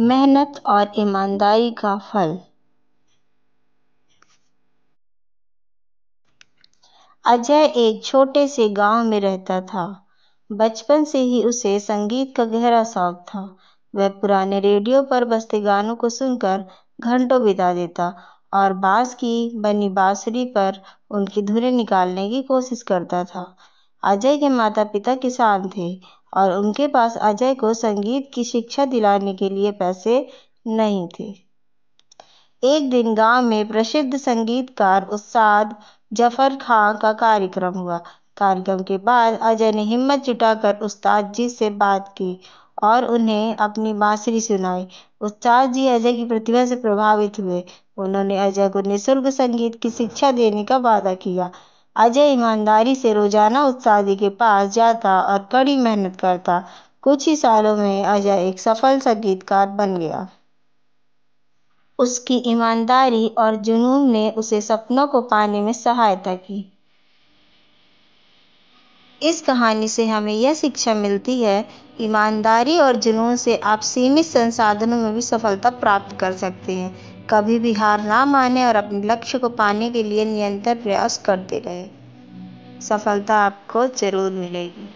मेहनत और ईमानदारी का फल अजय एक छोटे से गांव में रहता था बचपन से ही उसे संगीत का गहरा शौक था वह पुराने रेडियो पर बसते गानों को सुनकर घंटों बिता देता और बांस की बनी बांसुरी पर उनकी धुरे निकालने की कोशिश करता था अजय के माता पिता किसान थे और उनके पास अजय को संगीत की शिक्षा दिलाने के लिए पैसे नहीं थे एक दिन गांव में प्रसिद्ध संगीतकार उस्ताद जफर खां का कार्यक्रम हुआ कार्यक्रम के बाद अजय ने हिम्मत जुटाकर उस्ताद जी से बात की और उन्हें अपनी बांसुरी सुनाई उस्ताद जी अजय की प्रतिभा से प्रभावित हुए उन्होंने अजय को निःशुल्क संगीत की शिक्षा देने का वादा किया अजय ईमानदारी से रोजाना उस शादी के पास जाता और कड़ी मेहनत करता कुछ ही सालों में अजय एक सफल संगीतकार बन गया उसकी ईमानदारी और जुनून ने उसे सपनों को पाने में सहायता की इस कहानी से हमें यह शिक्षा मिलती है ईमानदारी और जुनून से आप सीमित संसाधनों में भी सफलता प्राप्त कर सकते हैं कभी भी हार ना माने और अपने लक्ष्य को पाने के लिए निरंतर प्रयास करते रहे सफलता आपको ज़रूर मिलेगी